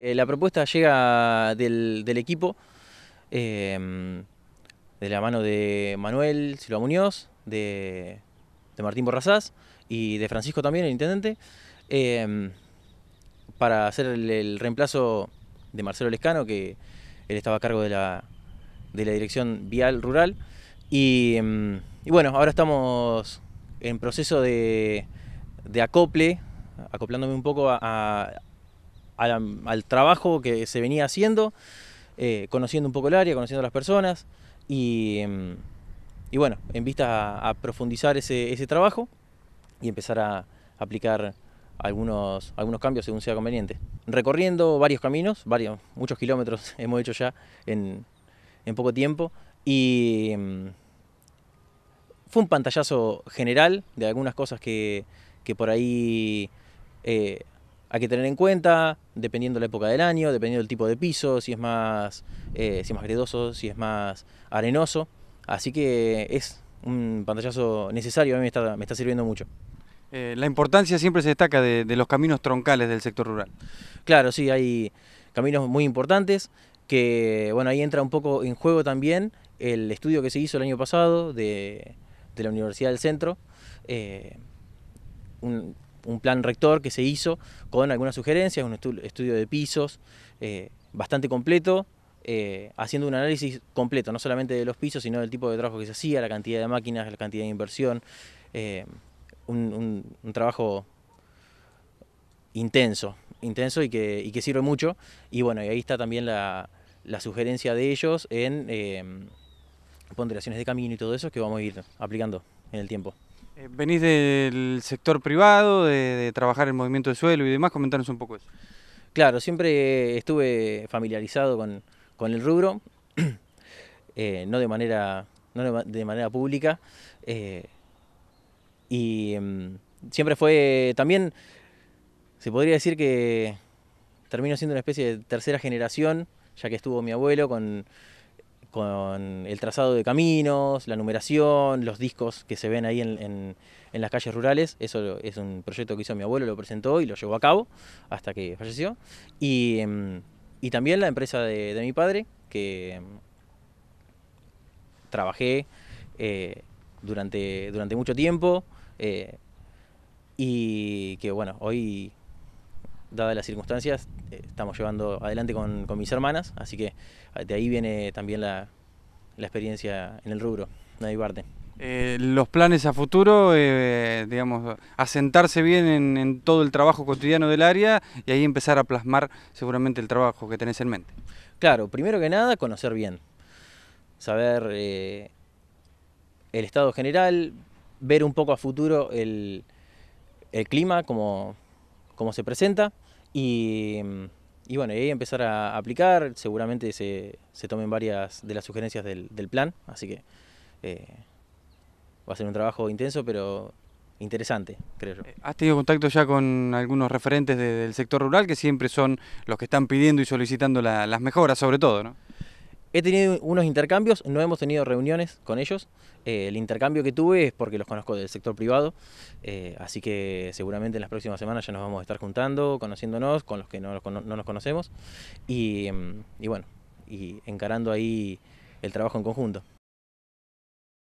Eh, la propuesta llega del, equipo, eh, de la mano de Manuel Silva Muñoz, de, Martín Borrazás y de Francisco también, el intendente, eh, para hacer el, reemplazo de Marcelo Lescano, que él estaba a cargo de la, dirección vial rural. Mm, y, bueno, ahora estamos en proceso de, acople, acoplándome un poco a al, trabajo que se venía haciendo, eh, conociendo un poco el área, conociendo a las personas y, em, bueno, en vista a, profundizar ese, trabajo y empezar a aplicar algunos, algunos cambios según sea conveniente. Recorriendo varios caminos, varios, muchos kilómetros hemos hecho ya en, poco tiempo y em, fue un pantallazo general de algunas cosas que, por ahí eh, hay que tener en cuenta, dependiendo la época del año, dependiendo del tipo de piso, si es más, eh, si es más gredoso, si es más arenoso. Así que es un pantallazo necesario, a mí me está, sirviendo mucho. Eh, la importancia siempre se destaca de, los caminos troncales del sector rural. Claro, sí, hay caminos muy importantes que, bueno, ahí entra un poco en juego también el estudio que se hizo el año pasado de, la Universidad del Centro. Eh, un, un plan rector que se hizo con algunas sugerencias, un estudio de pisos eh, bastante completo, eh, haciendo un análisis completo, no solamente de los pisos, sino del tipo de trabajo que se hacía, la cantidad de máquinas, la cantidad de inversión, eh, un, trabajo intenso, intenso y que, sirve mucho. Y bueno, y ahí está también la sugerencia de ellos en ponderaciones de camino y todo eso que vamos a ir aplicando en el tiempo. Eh, venís del sector privado, de, trabajar en movimiento de suelo y demás, comentanos un poco eso. Claro, siempre estuve familiarizado con, el rubro, eh, no, de manera, de manera pública, eh, y mm, siempre fue también, se podría decir que termino siendo una especie de tercera generación, ya que estuvo mi abuelo con con el trazado de caminos, la numeración, los discos que se ven ahí en, las calles rurales. Eso es un proyecto que hizo mi abuelo, lo presentó y lo llevó a cabo hasta que falleció. Y, em, también la empresa de, mi padre, que em, trabajé eh, durante, durante mucho tiempo eh, y que bueno, hoy dadas las circunstancias, eh, estamos llevando adelante con, mis hermanas, así que ah, de ahí viene también la, experiencia en el rubro, de hay parte. Eh, los planes a futuro, eh, digamos, asentarse bien en, todo el trabajo cotidiano del área y ahí empezar a plasmar seguramente el trabajo que tenés en mente. Claro, primero que nada, conocer bien, saber el estado general, ver un poco a futuro el, el clima como cómo se presenta y, bueno, y ahí empezar a aplicar, seguramente se, se tomen varias de las sugerencias del, plan, así que eh, va a ser un trabajo intenso, pero interesante, creo yo. ¿Has tenido contacto ya con algunos referentes del sector rural que siempre son los que están pidiendo y solicitando las mejoras, sobre todo, no? He tenido unos intercambios, no hemos tenido reuniones con ellos. Eh, el intercambio que tuve es porque los conozco del sector privado, eh, así que seguramente en las próximas semanas ya nos vamos a estar juntando, conociéndonos con los que no, nos conocemos mm, y bueno, y encarando ahí el trabajo en conjunto.